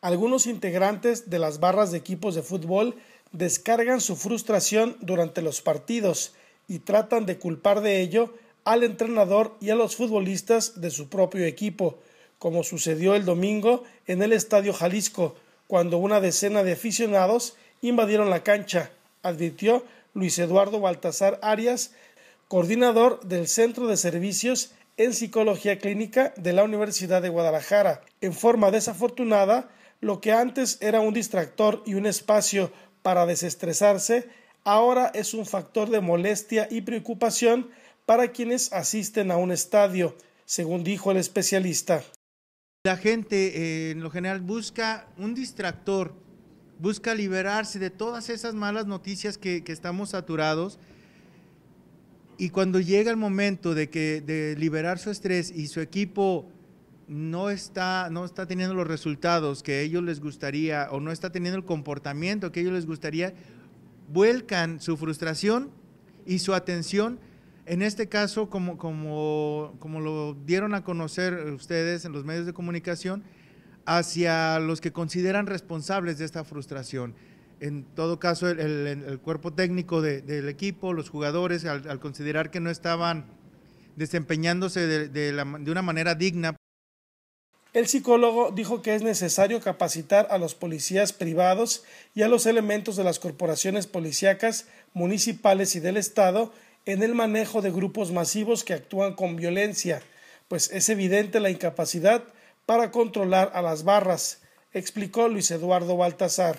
algunos integrantes de las barras de equipos de fútbol descargan su frustración durante los partidos y tratan de culpar de ello al entrenador y a los futbolistas de su propio equipo, como sucedió el domingo en el Estadio Jalisco, cuando una decena de aficionados invadieron la cancha, advirtió Luis Eduardo Baltasar Arias, coordinador del Centro de Servicios en Psicología Clínica de la Universidad de Guadalajara. En forma desafortunada, lo que antes era un distractor y un espacio para desestresarse, ahora es un factor de molestia y preocupación para quienes asisten a un estadio, según dijo el especialista. La gente eh, en lo general busca un distractor, busca liberarse de todas esas malas noticias que, que estamos saturados. Y cuando llega el momento de, que, de liberar su estrés y su equipo no está, no está teniendo los resultados que ellos les gustaría o no está teniendo el comportamiento que ellos les gustaría, vuelcan su frustración y su atención. En este caso, como, lo dieron a conocer ustedes en los medios de comunicación, hacia los que consideran responsables de esta frustración. En todo caso, el, el, cuerpo técnico del equipo, los jugadores, al, considerar que no estaban desempeñándose de, una manera digna el psicólogo dijo que es necesario capacitar a los policías privados y a los elementos de las corporaciones policíacas, municipales y del Estado en el manejo de grupos masivos que actúan con violencia, pues es evidente la incapacidad para controlar a las barras, explicó Luis Eduardo Baltazar.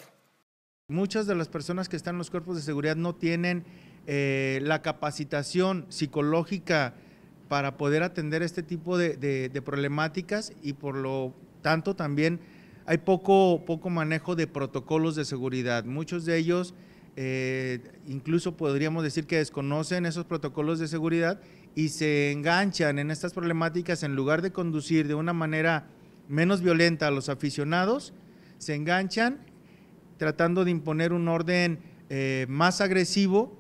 Muchas de las personas que están en los cuerpos de seguridad no tienen eh, la capacitación psicológica para poder atender este tipo de, problemáticas y por lo tanto también hay poco, poco manejo de protocolos de seguridad. Muchos de ellos eh, incluso podríamos decir que desconocen esos protocolos de seguridad y se enganchan en estas problemáticas en lugar de conducir de una manera menos violenta a los aficionados, se enganchan tratando de imponer un orden eh, más agresivo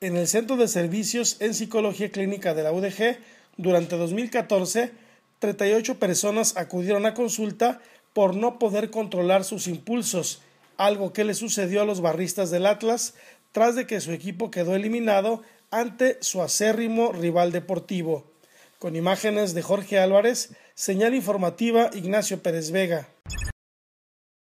en el Centro de Servicios en Psicología Clínica de la UDG, durante 2014, 38 personas acudieron a consulta por no poder controlar sus impulsos, algo que le sucedió a los barristas del Atlas tras de que su equipo quedó eliminado ante su acérrimo rival deportivo. Con imágenes de Jorge Álvarez, señal informativa Ignacio Pérez Vega.